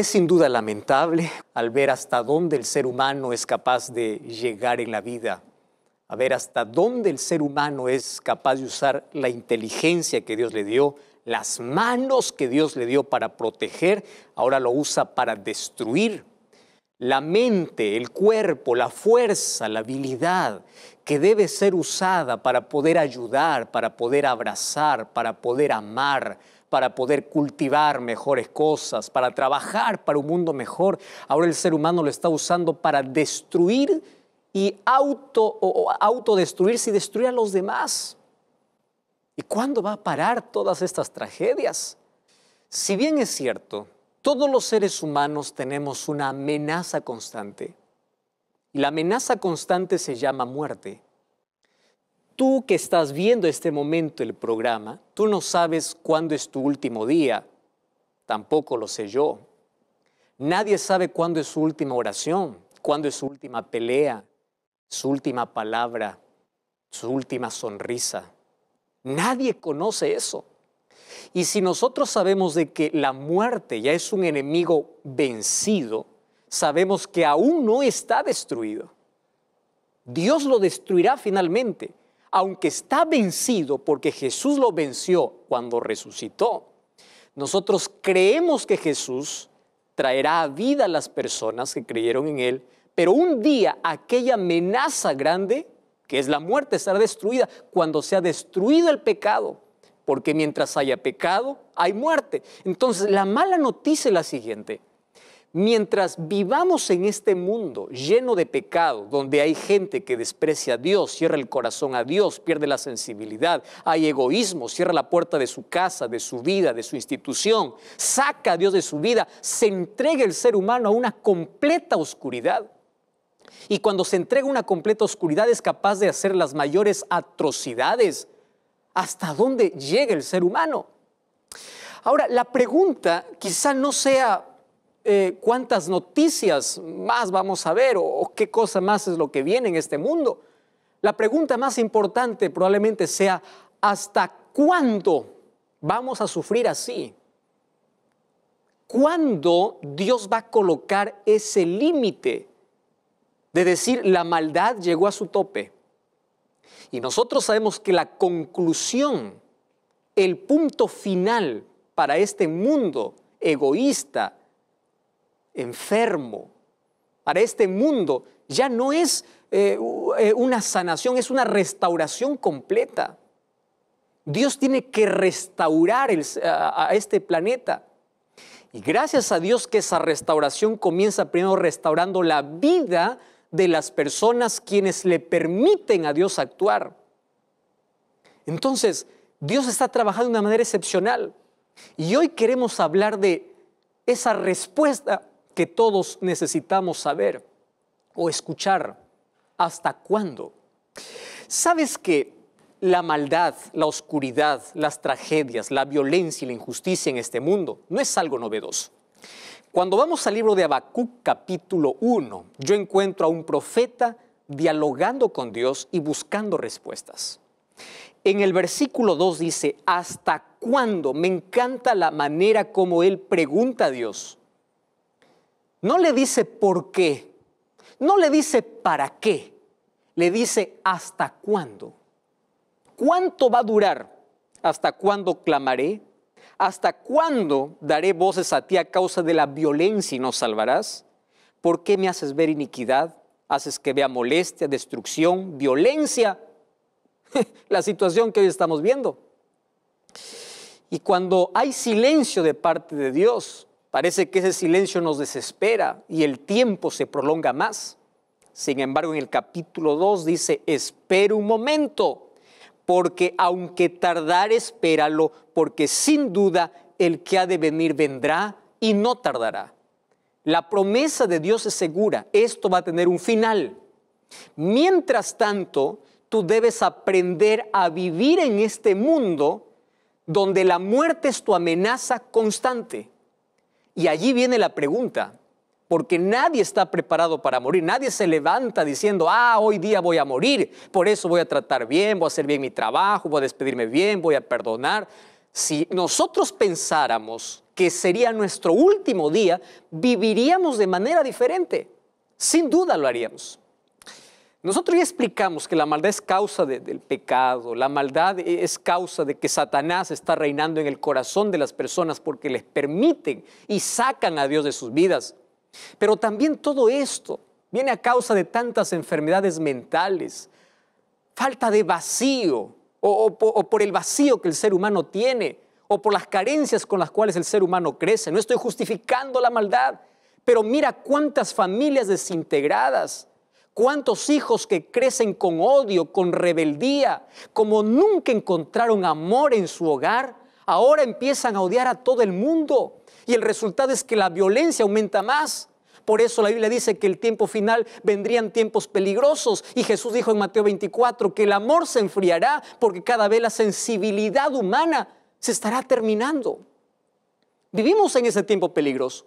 Es sin duda lamentable al ver hasta dónde el ser humano es capaz de llegar en la vida, a ver hasta dónde el ser humano es capaz de usar la inteligencia que Dios le dio, las manos que Dios le dio para proteger, ahora lo usa para destruir. La mente, el cuerpo, la fuerza, la habilidad que debe ser usada para poder ayudar, para poder abrazar, para poder amar, para poder cultivar mejores cosas, para trabajar para un mundo mejor. Ahora el ser humano lo está usando para destruir y auto, autodestruirse y destruir a los demás. ¿Y cuándo va a parar todas estas tragedias? Si bien es cierto, todos los seres humanos tenemos una amenaza constante. Y la amenaza constante se llama muerte. Tú que estás viendo este momento el programa, tú no sabes cuándo es tu último día, tampoco lo sé yo. Nadie sabe cuándo es su última oración, cuándo es su última pelea, su última palabra, su última sonrisa. Nadie conoce eso. Y si nosotros sabemos de que la muerte ya es un enemigo vencido, sabemos que aún no está destruido. Dios lo destruirá finalmente, aunque está vencido porque Jesús lo venció cuando resucitó, nosotros creemos que Jesús traerá a vida a las personas que creyeron en Él, pero un día aquella amenaza grande, que es la muerte, estará destruida cuando sea destruido el pecado, porque mientras haya pecado, hay muerte. Entonces, la mala noticia es la siguiente. Mientras vivamos en este mundo lleno de pecado, donde hay gente que desprecia a Dios, cierra el corazón a Dios, pierde la sensibilidad, hay egoísmo, cierra la puerta de su casa, de su vida, de su institución, saca a Dios de su vida, se entrega el ser humano a una completa oscuridad. Y cuando se entrega una completa oscuridad es capaz de hacer las mayores atrocidades. ¿Hasta dónde llega el ser humano? Ahora, la pregunta quizá no sea eh, cuántas noticias más vamos a ver o, o qué cosa más es lo que viene en este mundo. La pregunta más importante probablemente sea, ¿hasta cuándo vamos a sufrir así? ¿Cuándo Dios va a colocar ese límite de decir la maldad llegó a su tope? Y nosotros sabemos que la conclusión, el punto final para este mundo egoísta, enfermo. Para este mundo ya no es eh, eh, una sanación, es una restauración completa. Dios tiene que restaurar a este planeta. Y gracias a Dios que esa restauración comienza primero restaurando la vida de las personas quienes le permiten a Dios actuar. Entonces, Dios está trabajando de una manera excepcional. Y hoy queremos hablar de esa respuesta que todos necesitamos saber o escuchar. ¿Hasta cuándo? ¿Sabes que la maldad, la oscuridad, las tragedias, la violencia y la injusticia en este mundo no es algo novedoso? Cuando vamos al libro de Habacuc capítulo 1, yo encuentro a un profeta dialogando con Dios y buscando respuestas. En el versículo 2 dice, ¿hasta cuándo? Me encanta la manera como él pregunta a Dios. No le dice por qué, no le dice para qué, le dice hasta cuándo. ¿Cuánto va a durar? ¿Hasta cuándo clamaré? ¿Hasta cuándo daré voces a ti a causa de la violencia y nos salvarás? ¿Por qué me haces ver iniquidad? ¿Haces que vea molestia, destrucción, violencia? la situación que hoy estamos viendo. Y cuando hay silencio de parte de Dios, Parece que ese silencio nos desespera y el tiempo se prolonga más. Sin embargo, en el capítulo 2 dice, espera un momento, porque aunque tardar, espéralo, porque sin duda el que ha de venir vendrá y no tardará. La promesa de Dios es segura, esto va a tener un final. Mientras tanto, tú debes aprender a vivir en este mundo donde la muerte es tu amenaza constante y allí viene la pregunta, porque nadie está preparado para morir, nadie se levanta diciendo, ah, hoy día voy a morir, por eso voy a tratar bien, voy a hacer bien mi trabajo, voy a despedirme bien, voy a perdonar. Si nosotros pensáramos que sería nuestro último día, viviríamos de manera diferente. Sin duda lo haríamos. Nosotros ya explicamos que la maldad es causa del pecado, la maldad e, es causa de que Satanás está reinando en el corazón de las personas porque les permiten y sacan a Dios de sus vidas. Pero también todo esto viene a causa de tantas enfermedades mentales, falta de vacío, o por el vacío que el ser humano tiene, o por las carencias con las cuales el ser humano crece. No estoy justificando la maldad, pero mira cuántas familias desintegradas, cuántos hijos que crecen con odio, con rebeldía, como nunca encontraron amor en su hogar, ahora empiezan a odiar a todo el mundo. Y el resultado es que la violencia aumenta más. Por eso la Biblia dice que el tiempo final vendrían tiempos peligrosos. Y Jesús dijo en Mateo 24 que el amor se enfriará porque cada vez la sensibilidad humana se estará terminando. Vivimos en ese tiempo peligroso.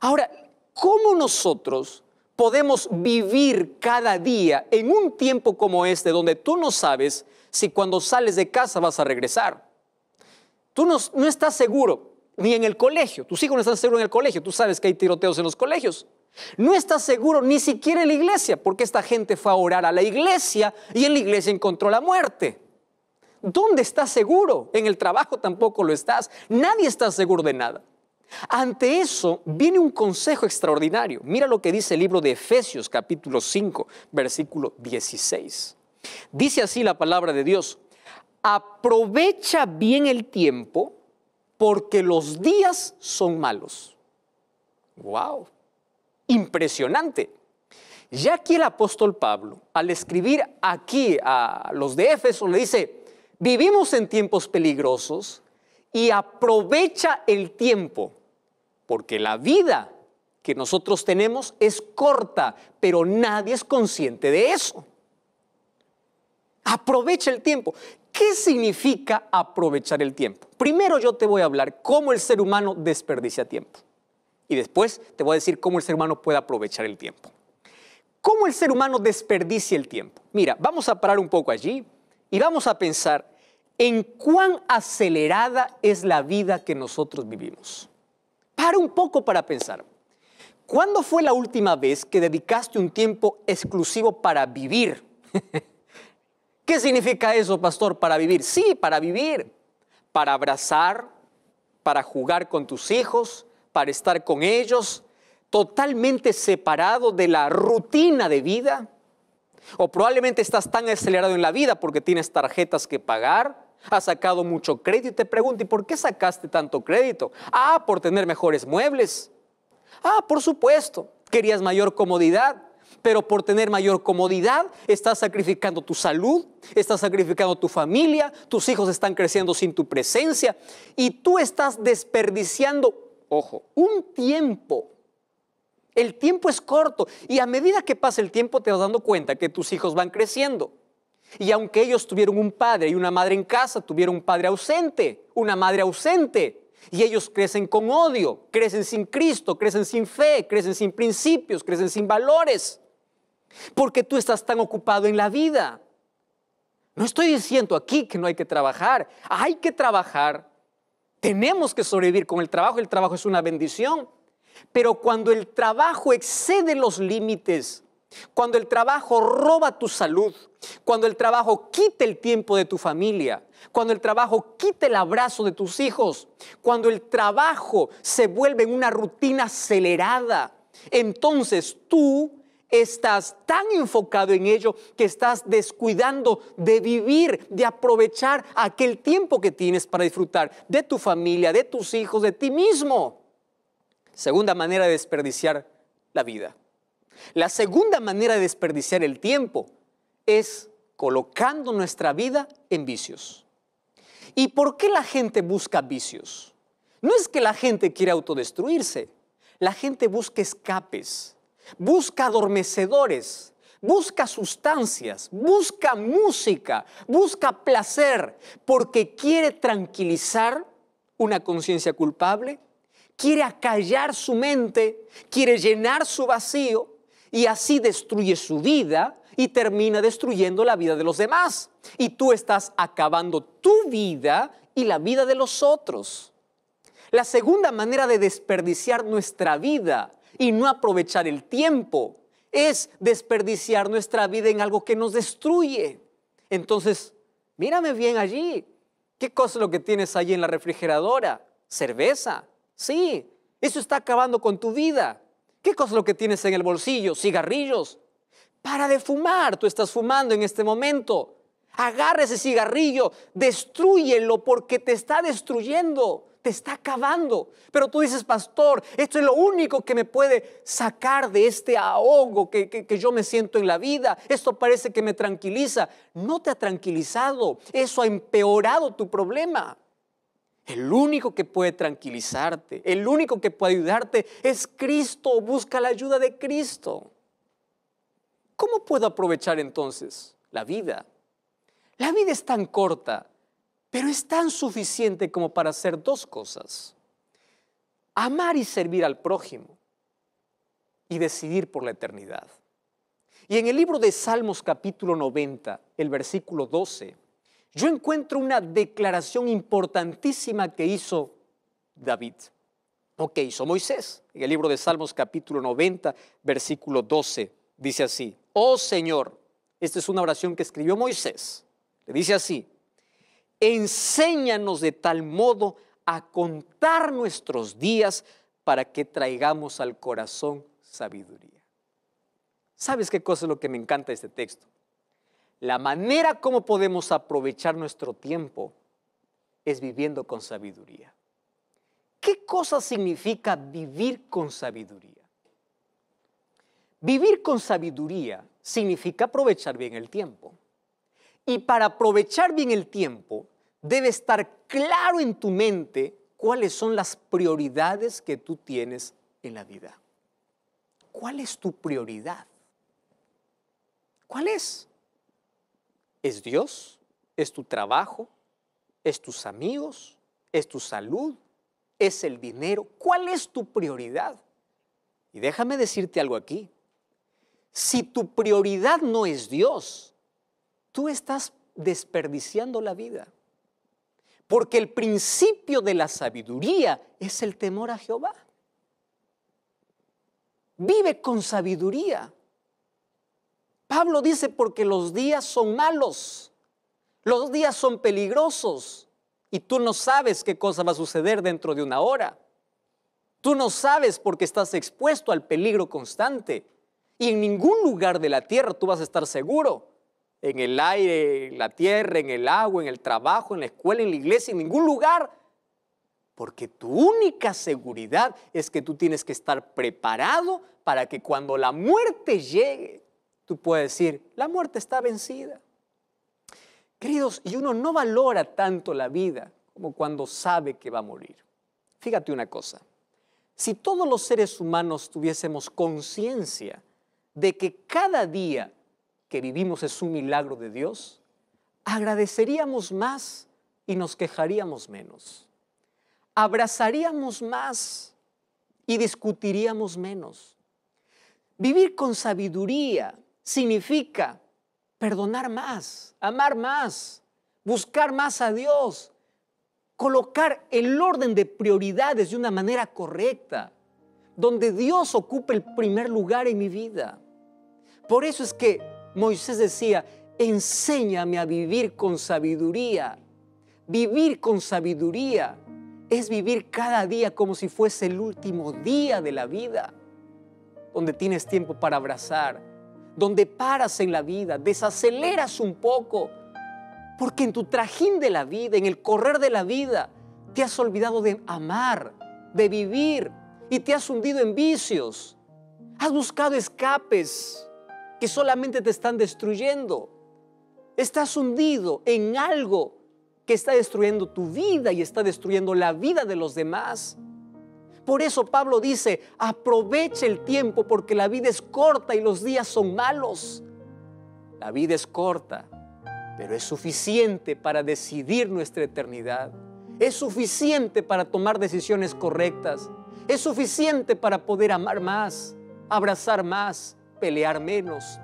Ahora, ¿cómo nosotros podemos vivir cada día en un tiempo como este, donde tú no sabes si cuando sales de casa vas a regresar. Tú no, estás seguro, ni en el colegio, tus hijos no están seguros en el colegio, tú sabes que hay tiroteos en los colegios. No estás seguro ni siquiera en la iglesia, porque esta gente fue a orar a la iglesia y en la iglesia encontró la muerte. ¿Dónde estás seguro? En el trabajo tampoco lo estás. Nadie está seguro de nada. Ante eso viene un consejo extraordinario. Mira lo que dice el libro de Efesios capítulo 5, versículo 16. Dice así la palabra de Dios, aprovecha bien el tiempo porque los días son malos. ¡Wow! Impresionante. Ya que el apóstol Pablo, al escribir aquí a los de Éfeso, le dice, vivimos en tiempos peligrosos, y aprovecha el tiempo, porque la vida que nosotros tenemos es corta, pero nadie es consciente de eso. Aprovecha el tiempo. ¿Qué significa aprovechar el tiempo? Primero yo te voy a hablar cómo el ser humano desperdicia tiempo. Y después te voy a decir cómo el ser humano puede aprovechar el tiempo. ¿Cómo el ser humano desperdicia el tiempo? Mira, vamos a parar un poco allí y vamos a pensar en cuán acelerada es la vida que nosotros vivimos. Para un poco para pensar. ¿Cuándo fue la última vez que dedicaste un tiempo exclusivo para vivir? ¿Qué significa eso, pastor? Para vivir. Sí, para vivir. Para abrazar, para jugar con tus hijos, para estar con ellos, totalmente separado de la rutina de vida. O probablemente estás tan acelerado en la vida porque tienes tarjetas que pagar, Has sacado mucho crédito y te pregunto, ¿y por qué sacaste tanto crédito? Ah, por tener mejores muebles. Ah, por supuesto, querías mayor comodidad. Pero por tener mayor comodidad, estás sacrificando tu salud, estás sacrificando tu familia, tus hijos están creciendo sin tu presencia y tú estás desperdiciando, ojo, un tiempo el tiempo es corto y a medida que pasa el tiempo te vas dando cuenta que tus hijos van creciendo. Y aunque ellos tuvieron un padre y una madre en casa, tuvieron un padre ausente, una madre ausente. Y ellos crecen con odio, crecen sin Cristo, crecen sin fe, crecen sin principios, crecen sin valores. Porque tú estás tan ocupado en la vida. No estoy diciendo aquí que no hay que trabajar. Hay que trabajar. Tenemos que sobrevivir con el trabajo. El trabajo es una bendición. Pero cuando el trabajo excede los límites cuando el trabajo roba tu salud, cuando el trabajo quita el tiempo de tu familia, cuando el trabajo quita el abrazo de tus hijos, cuando el trabajo se vuelve en una rutina acelerada, entonces tú estás tan enfocado en ello que estás descuidando de vivir, de aprovechar aquel tiempo que tienes para disfrutar de tu familia, de tus hijos, de ti mismo. Segunda manera de desperdiciar la vida. La segunda manera de desperdiciar el tiempo es colocando nuestra vida en vicios. ¿Y por qué la gente busca vicios? No es que la gente quiera autodestruirse, la gente busca escapes, busca adormecedores, busca sustancias, busca música, busca placer, porque quiere tranquilizar una conciencia culpable, quiere acallar su mente, quiere llenar su vacío y así destruye su vida y termina destruyendo la vida de los demás. Y tú estás acabando tu vida y la vida de los otros. La segunda manera de desperdiciar nuestra vida y no aprovechar el tiempo es desperdiciar nuestra vida en algo que nos destruye. Entonces, mírame bien allí. ¿Qué cosa es lo que tienes allí en la refrigeradora? Cerveza. Sí, eso está acabando con tu vida. ¿Qué cosa es lo que tienes en el bolsillo? Cigarrillos. Para de fumar, tú estás fumando en este momento. Agarra ese cigarrillo, destruyelo porque te está destruyendo, te está acabando. Pero tú dices, pastor, esto es lo único que me puede sacar de este ahogo que, que yo me siento en la vida. Esto parece que me tranquiliza. No te ha tranquilizado, eso ha empeorado tu problema. El único que puede tranquilizarte, el único que puede ayudarte es Cristo. Busca la ayuda de Cristo. ¿Cómo puedo aprovechar entonces la vida? La vida es tan corta, pero es tan suficiente como para hacer dos cosas. Amar y servir al prójimo y decidir por la eternidad. Y en el libro de Salmos capítulo 90, el versículo 12, yo encuentro una declaración importantísima que hizo David, o que hizo Moisés. En el libro de Salmos capítulo 90, versículo 12, dice así, oh Señor, esta es una oración que escribió Moisés, le dice así, enséñanos de tal modo a contar nuestros días para que traigamos al corazón sabiduría. ¿Sabes qué cosa es lo que me encanta de este texto? La manera como podemos aprovechar nuestro tiempo es viviendo con sabiduría. ¿Qué cosa significa vivir con sabiduría? Vivir con sabiduría significa aprovechar bien el tiempo. Y para aprovechar bien el tiempo, debe estar claro en tu mente cuáles son las prioridades que tú tienes en la vida. ¿Cuál es tu prioridad? ¿Cuál es? ¿Es Dios? ¿Es tu trabajo? ¿Es tus amigos? ¿Es tu salud? ¿Es el dinero? ¿Cuál es tu prioridad? Y déjame decirte algo aquí. Si tu prioridad no es Dios, tú estás desperdiciando la vida. Porque el principio de la sabiduría es el temor a Jehová. Vive con sabiduría. Pablo dice, porque los días son malos, los días son peligrosos y tú no sabes qué cosa va a suceder dentro de una hora. Tú no sabes porque estás expuesto al peligro constante y en ningún lugar de la tierra tú vas a estar seguro. En el aire, en la tierra, en el agua, en el trabajo, en la escuela, en la iglesia, en ningún lugar. Porque tu única seguridad es que tú tienes que estar preparado para que cuando la muerte llegue, tú puedes decir, la muerte está vencida. Queridos, y uno no valora tanto la vida como cuando sabe que va a morir. Fíjate una cosa, si todos los seres humanos tuviésemos conciencia de que cada día que vivimos es un milagro de Dios, agradeceríamos más y nos quejaríamos menos. Abrazaríamos más y discutiríamos menos. Vivir con sabiduría significa perdonar más, amar más, buscar más a Dios, colocar el orden de prioridades de una manera correcta, donde Dios ocupe el primer lugar en mi vida. Por eso es que Moisés decía, enséñame a vivir con sabiduría. Vivir con sabiduría es vivir cada día como si fuese el último día de la vida, donde tienes tiempo para abrazar, donde paras en la vida, desaceleras un poco, porque en tu trajín de la vida, en el correr de la vida, te has olvidado de amar, de vivir y te has hundido en vicios. Has buscado escapes que solamente te están destruyendo. Estás hundido en algo que está destruyendo tu vida y está destruyendo la vida de los demás. Por eso Pablo dice, aproveche el tiempo porque la vida es corta y los días son malos. La vida es corta, pero es suficiente para decidir nuestra eternidad. Es suficiente para tomar decisiones correctas. Es suficiente para poder amar más, abrazar más, pelear menos,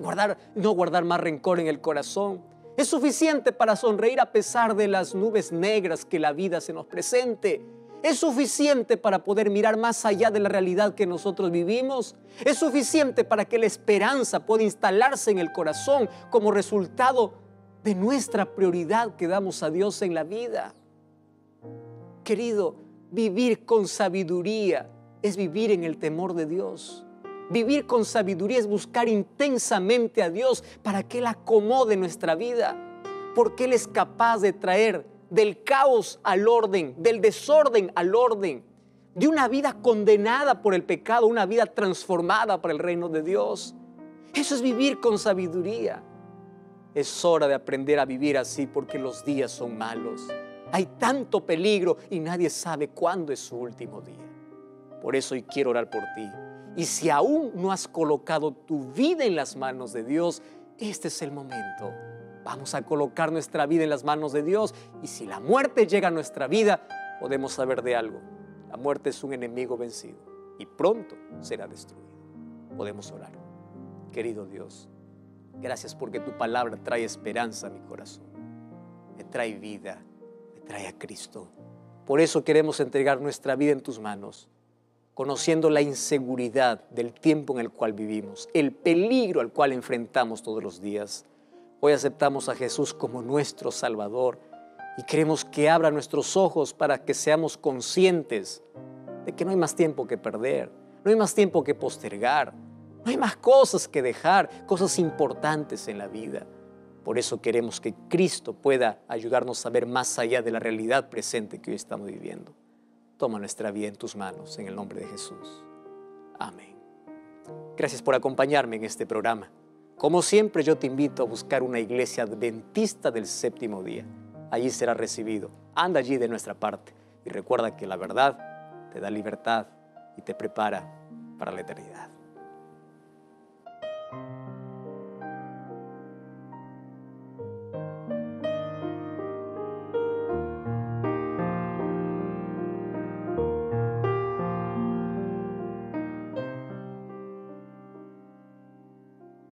guardar, no guardar más rencor en el corazón. Es suficiente para sonreír a pesar de las nubes negras que la vida se nos presente. ¿Es suficiente para poder mirar más allá de la realidad que nosotros vivimos? ¿Es suficiente para que la esperanza pueda instalarse en el corazón como resultado de nuestra prioridad que damos a Dios en la vida? Querido, vivir con sabiduría es vivir en el temor de Dios. Vivir con sabiduría es buscar intensamente a Dios para que Él acomode nuestra vida, porque Él es capaz de traer del caos al orden, del desorden al orden, de una vida condenada por el pecado, una vida transformada para el reino de Dios. Eso es vivir con sabiduría. Es hora de aprender a vivir así porque los días son malos. Hay tanto peligro y nadie sabe cuándo es su último día. Por eso hoy quiero orar por ti. Y si aún no has colocado tu vida en las manos de Dios, este es el momento Vamos a colocar nuestra vida en las manos de Dios y si la muerte llega a nuestra vida, podemos saber de algo. La muerte es un enemigo vencido y pronto será destruido. Podemos orar. Querido Dios, gracias porque tu palabra trae esperanza a mi corazón, me trae vida, me trae a Cristo. Por eso queremos entregar nuestra vida en tus manos, conociendo la inseguridad del tiempo en el cual vivimos, el peligro al cual enfrentamos todos los días. Hoy aceptamos a Jesús como nuestro Salvador y queremos que abra nuestros ojos para que seamos conscientes de que no hay más tiempo que perder, no hay más tiempo que postergar, no hay más cosas que dejar, cosas importantes en la vida. Por eso queremos que Cristo pueda ayudarnos a ver más allá de la realidad presente que hoy estamos viviendo. Toma nuestra vida en tus manos, en el nombre de Jesús. Amén. Gracias por acompañarme en este programa. Como siempre yo te invito a buscar una iglesia adventista del séptimo día. Allí será recibido. Anda allí de nuestra parte y recuerda que la verdad te da libertad y te prepara para la eternidad.